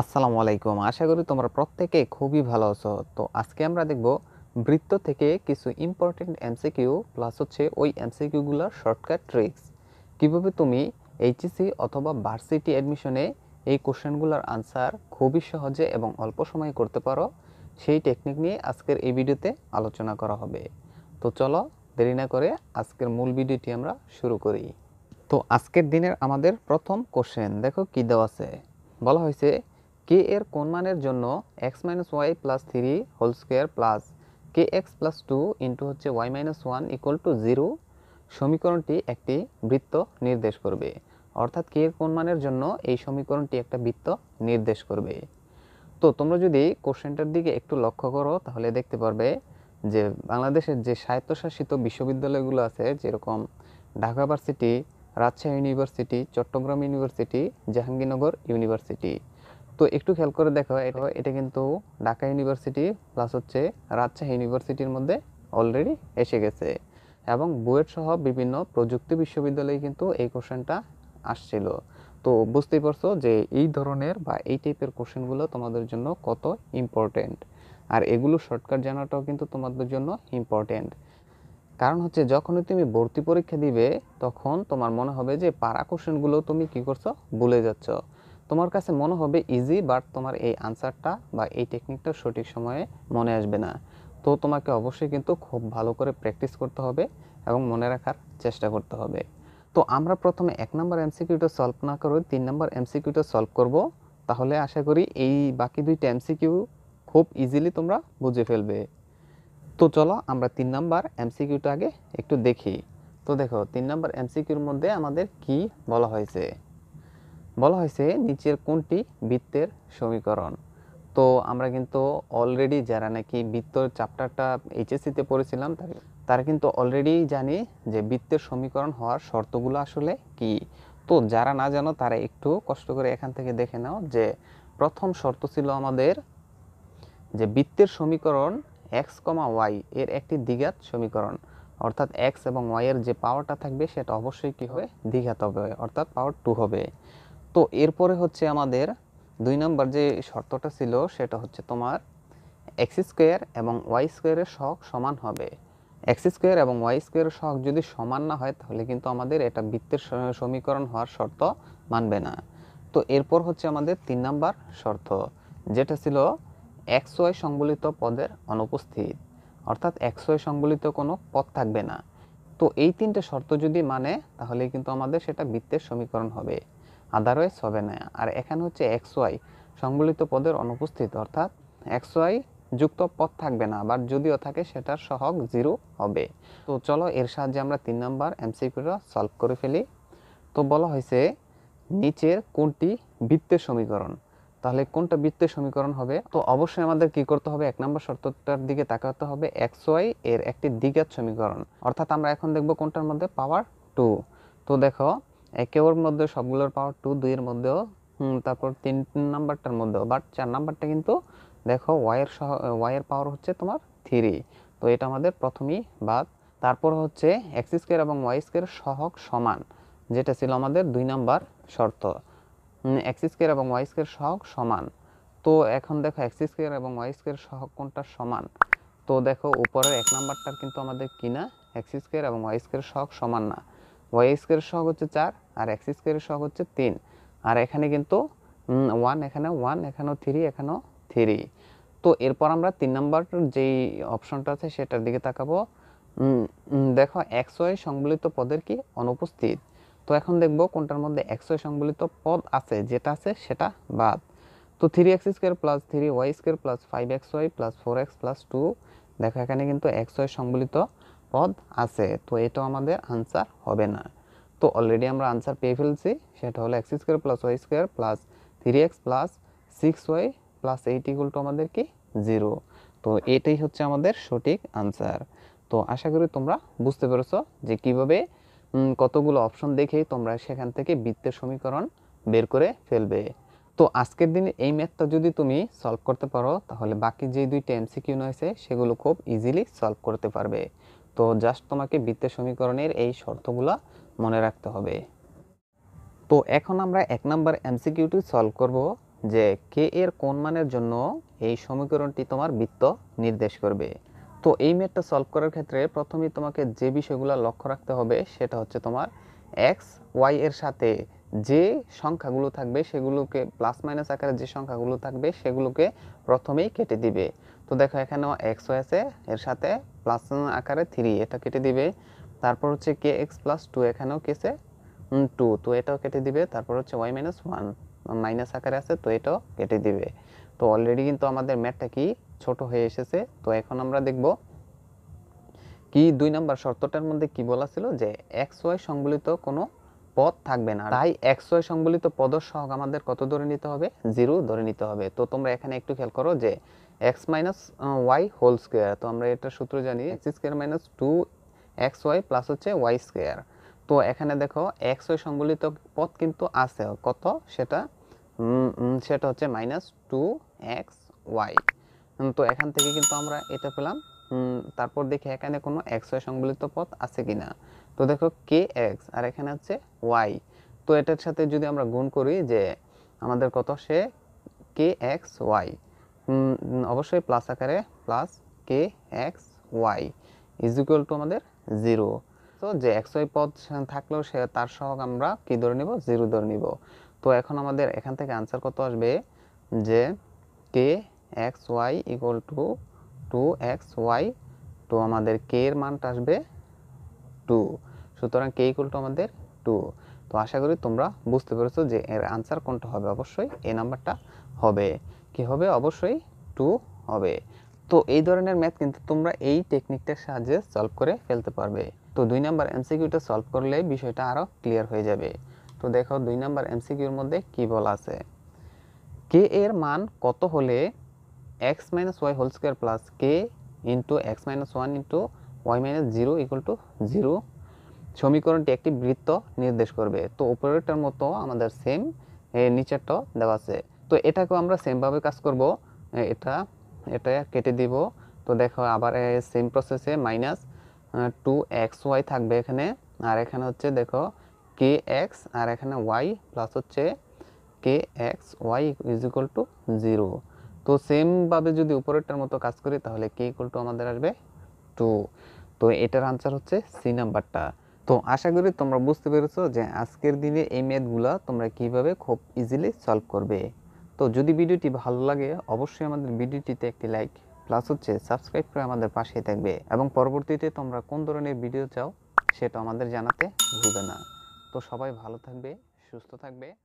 আসসালামু আলাইকুম আশা করি তোমরা প্রত্যেকে খুবই ভালো আছো তো আজকে আমরা দেখব বৃত্ত থেকে কিছু ইম্পর্টেন্ট এমসিকিউ প্লাস হচ্ছে ওই এমসিকিউগুলোর শর্টকাট ট্রিক্স কীভাবে তুমি এইচএসি e অথবা ভার্সিটি অ্যাডমিশনে এই কোশ্চেনগুলোর আনসার খুবই সহজে এবং অল্প সময়ে করতে পারো সেই টেকনিক নিয়ে আজকের এই ভিডিওতে আলোচনা করা হবে তো চলো দেরি না করে আজকের মূল ভিডিওটি আমরা শুরু করি তো আজকের দিনের আমাদের প্রথম কোশ্চেন দেখো কী দেওয়া আছে বলা হয়েছে কে এর কোন মানের জন্য x minus y plus three whole square plus k x plus two into হচ্ছে y minus one equal to zero সমীকরণটি একটি বৃত্ত নির্দেশ করবে অর্থাৎ কে এর কোন মানের জন্য এই সমীকরণটি একটা বৃত্ত নির্দেশ করবে তো তোমরা যদি কোশ্চেনটার দিকে একটু লক্ষ্য করো তাহলে দেখতে পারবে যে বাংলাদেশের যে স্বায়ত্তশাসিত বিশ্ববিদ্যালয়গুলো আছে যেরকম Dhaka University Rajshahi University Chittagong University Jahangirnagar University তো একটু খেয়াল করে দেখো এটা এটা কিন্তু ঢাকা ইউনিভার্সিটি প্লাস হচ্ছে রাজশাহী ইউনিভার্সিটির মধ্যে অলরেডি এসে গেছে এবং বুয়েট সহ বিভিন্ন প্রযুক্তি বিশ্ববিদ্যালয়ে কিন্তু এই কোশ্চেনটা আসছিল তো বুঝতেই পারছো যে এই ধরনের বা এই টাইপের কোশ্চেনগুলো তোমাদের জন্য কত ইম্পর্টেন্ট আর এগুলো শর্টকাট জানাটাও কিন্তু তোমাদের জন্য ইম্পর্টেন্ট কারণ হচ্ছে যখনই তুমি ভর্তি পরীক্ষা দিবে তখন তোমার মনে হবে যে পারা কোশ্চেনগুলো তুমি কি করছো ভুলে যাচ্ছ তোমার কাছে মনে হবে ইজি বাট তোমার এই আনসারটা বা এই টেকনিকটা সঠিক সময়ে মনে আসবে না তো তোমাকে অবশ্যই কিন্তু খুব ভালো করে প্র্যাকটিস করতে হবে এবং মনে রাখার চেষ্টা করতে হবে তো আমরা প্রথমে এক নম্বর এমসিকিউটা সলভ না করে তিন নম্বর এমসিকিউটা সলভ করব তাহলে আশা করি এই বাকি দুইটা এমসিকিউ খুব ইজিলি তোমরা বুঝে ফেলবে তো চলো আমরা তিন নাম্বার এমসিকিউটা আগে একটু দেখি তো দেখো তিন নাম্বার এমসিকিউর মধ্যে আমাদের কি বলা হয়েছে বলা হয়েছে নিচের কোনটি বৃত্তের সমীকরণ তো আমরা কিন্তু অলরেডি যারা নাকি বৃত্ত চ্যাপ্টারটা এইচএসসিতে পড়েছিলাম তারা কিন্তু অলরেডি জানি যে বৃত্তের সমীকরণ হওয়ার শর্তগুলো আসলে কি তো যারা না জানো তারা একটু কষ্ট করে এখান থেকে দেখে নাও যে প্রথম শর্ত ছিল আমাদের যে বৃত্তের সমীকরণ এক্স কমা ওয়াই এর একটি দ্বিঘাত সমীকরণ অর্থাৎ এক্স এবং ওয়াই এর যে পাওয়ারটা থাকবে সেটা অবশ্যই কি হবে দ্বিঘাত হবে অর্থাৎ পাওয়ার টু হবে তো এরপরে হচ্ছে আমাদের দুই নম্বর যে শর্তটা ছিল সেটা হচ্ছে তোমার এক্স স্কোয়ার এবং ওয়াই স্কোয়ারের শখ সমান হবে এক্স স্কোয়ার এবং ওয়াই স্কোয়ারের শখ যদি সমান না হয় তাহলে কিন্তু আমাদের এটা বৃত্তের সমীকরণ হওয়ার শর্ত মানবে না তো এরপর হচ্ছে আমাদের তিন নাম্বার শর্ত যেটা ছিল এক্স ওয়াই সংবলিত পদের অনুপস্থিত অর্থাৎ এক্স ওয়াই সংবলিত কোনো পদ থাকবে না তো এই তিনটে শর্ত যদি মানে তাহলে কিন্তু আমাদের সেটা বৃত্তের সমীকরণ হবে আদারওয়াইজ হবে না আর এখানে হচ্ছে এক্স ওয়াই সংবলিত পদের অনুপস্থিত অর্থাৎ এক্স ওয়াই যুক্ত পদ থাকবে না আবার যদিও থাকে সেটার সহগ জিরো হবে তো চলো এর সাহায্যে আমরা তিন নম্বর এমসিকিউটা সলভ করে ফেলি তো বলা হয়েছে নিচের কোনটি বৃত্তের সমীকরণ তাহলে কোনটা বৃত্তের সমীকরণ হবে তো অবশ্যই আমাদের কি করতে হবে এক নম্বর শর্তটার দিকে তাকাতে হবে এক্স ওয়াই এর একটি দ্বিঘাত সমীকরণ অর্থাৎ আমরা এখন দেখব কোনটার মধ্যে পাওয়ার টু তো দেখো ওর মধ্যে সবগুলোর পাওয়ার টু দুইয়ের মধ্যেও তারপর তিন নাম্বারটার মধ্যেও বাট চার নাম্বারটা কিন্তু দেখো ওয়াইয়ের সহ ওয়াইয়ের পাওয়ার হচ্ছে তোমার থ্রি তো এটা আমাদের প্রথমেই বাদ তারপর হচ্ছে এক্স স্কোয়ার এবং ওয়াই স্কোয়ার সহগ সমান যেটা ছিল আমাদের দুই নাম্বার শর্ত এক্স স্কোয়ার এবং ওয়াই স্কোয়ার সহগ সমান তো এখন দেখো এক্স স্কোয়ার এবং ওয়াই স্কোয়ার সহগ কোনটা সমান তো দেখো উপরের এক নাম্বারটার কিন্তু আমাদের কিনা এক্স স্কোয়ার এবং ওয়াই স্কোয়ার সহগ সমান না ওয়াই স্কোয়ার সহগ হচ্ছে চার আর এক্স স্কোয়ারের সহগ হচ্ছে তিন আর এখানে কিন্তু ওয়ান এখানে ওয়ান এখানেও থ্রি এখানেও থ্রি তো এরপর আমরা তিন নম্বর যেই অপশনটা আছে সেটার দিকে তাকাবো দেখো এক্স ওয়াই সংবলিত পদের কি অনুপস্থিত তো এখন দেখব কোনটার মধ্যে এক্স ওয়াই সংবলিত পদ আছে যেটা আছে সেটা বাদ তো three x square plus three y square plus five x y plus four x plus two দেখো এখানে কিন্তু এক্স ওয়াই সংবলিত পদ আছে তো এটাও আমাদের আনসার হবে না তো অলরেডি আমরা আনসার পেয়ে ফেলছি সেটা হলো x square plus y square plus three x plus six y plus eight equal to আমাদের কি জিরো তো এটাই হচ্ছে আমাদের সঠিক আনসার তো আশা করি তোমরা বুঝতে পেরেছ যে কিভাবে কতগুলো অপশন দেখেই তোমরা সেখান থেকে বৃত্তের সমীকরণ বের করে ফেলবে তো আজকের দিনে এই ম্যাথটা যদি তুমি সলভ করতে পারো তাহলে বাকি যে দুইটা এমসিকিউ রয়েছে সেগুলো খুব ইজিলি সলভ করতে পারবে তো জাস্ট তোমাকে বৃত্তের সমীকরণের এই শর্তগুলো মনে রাখতে হবে তো এখন আমরা এক নাম্বার এমসিকিউটি সলভ করব যে কে এর কোন মানের জন্য এই সমীকরণটি তোমার বৃত্ত নির্দেশ করবে তো এই মেটটা সলভ করার ক্ষেত্রে প্রথমেই তোমাকে যে বিষয়গুলো লক্ষ্য রাখতে হবে সেটা হচ্ছে তোমার এক্স ওয়াই এর সাথে যে সংখ্যাগুলো থাকবে সেগুলোকে প্লাস মাইনাস আকারে যে সংখ্যাগুলো থাকবে সেগুলোকে প্রথমেই কেটে দিবে তো দেখো এখানেও এক্স আছে এর সাথে প্লাস আকারে থ্রি এটা কেটে দিবে তারপর হচ্ছে কে এক্স প্লাস টু এখানেও কেসে টু তো এটাও কেটে দিবে তারপর হচ্ছে ওয়াই মাইনাস ওয়ান মাইনাস আকারে আছে তো এটাও কেটে দিবে তো অলরেডি কিন্তু আমাদের ম্যাথটা কি ছোট হয়ে এসেছে তো এখন আমরা দেখব কি দুই নম্বর শর্তটার মধ্যে কি বলা ছিল যে এক্স ওয়াই সংবলিত কোনো পদ থাকবে না তাই এক্স ওয়াই সংবলিত পদর সহগ আমাদের কত ধরে নিতে হবে জিরো ধরে নিতে হবে তো তোমরা এখানে একটু খেয়াল করো যে x minus y whole square তো আমরা এটা সূত্র জানি x square minus two x y plus হচ্ছে ওয়াই স্কোয়ার তো এখানে দেখো এক্স ওয়াই সংবলিত পথ কিন্তু আছে কত সেটা সেটা হচ্ছে মাইনাস টু এক্স ওয়াই তো এখান থেকে কিন্তু আমরা এটা পেলাম তারপর দেখি এখানে কোনো এক্স ওয়াই সংবলিত পথ আছে কি না তো দেখো কে এক্স আর এখানে হচ্ছে ওয়াই তো এটার সাথে যদি আমরা গুণ করি যে আমাদের কত সে কে এক্স ওয়াই অবশ্যই প্লাস আকারে plus k x y is equal to আমাদের জিরো তো যে xy পদ থাকলেও সে তার সহগ আমরা কি ধরে নিব জিরো ধরে নিব তো এখন আমাদের এখান থেকে আনসার কত আসবে যে k x y two two x y তো আমাদের কে এর মানটা আসবে টু সুতরাং কে টু আমাদের টু তো আশা করি তোমরা বুঝতে পেরেছো যে এর আনসার কোনটা হবে অবশ্যই এ নাম্বারটা হবে কি হবে অবশ্যই টু হবে তো এই ধরনের ম্যাথ কিন্তু তোমরা এই টেকনিকটার সাহায্যে সলভ করে ফেলতে পারবে তো দুই নাম্বার এমসিকিউটা সলভ করলে বিষয়টা আরও ক্লিয়ার হয়ে যাবে তো দেখো দুই নাম্বার এমসিকিউর মধ্যে কি বলা আছে কে এর মান কত হলে x minus y whole square plus k into x minus one into y minus zero equal to zero সমীকরণটি একটি বৃত্ত নির্দেশ করবে তো উপরেরটার মতো আমাদের সেম নিচেরটাও দেওয়া আছে তো এটাকেও আমরা সেমভাবে কাজ করব এটা এটা কেটে দিব তো দেখো আবার সেম প্রসেসে মাইনাস টু এক্স ওয়াই থাকবে এখানে আর এখানে হচ্ছে দেখো কে এক্স আর এখানে ওয়াই প্লাস হচ্ছে k x y is equal to zero তো সেমভাবে যদি উপরেরটার মতো কাজ করি তাহলে কে ইকুয়াল টু আমাদের আসবে টু তো এটার আনসার হচ্ছে সি নাম্বারটা তো আশা করি তোমরা বুঝতে পেরেছো যে আজকের দিনে এই ম্যাথগুলো তোমরা কিভাবে খুব ইজিলি সলভ করবে তো যদি ভিডিওটি ভালো লাগে অবশ্যই আমাদের ভিডিওটিতে একটি লাইক প্লাস হচ্ছে সাবস্ক্রাইব করে আমাদের পাশে থাকবে এবং পরবর্তীতে তোমরা কোন ধরনের ভিডিও চাও সেটা আমাদের জানাতে ভুলবে না তো সবাই ভালো থাকবে সুস্থ থাকবে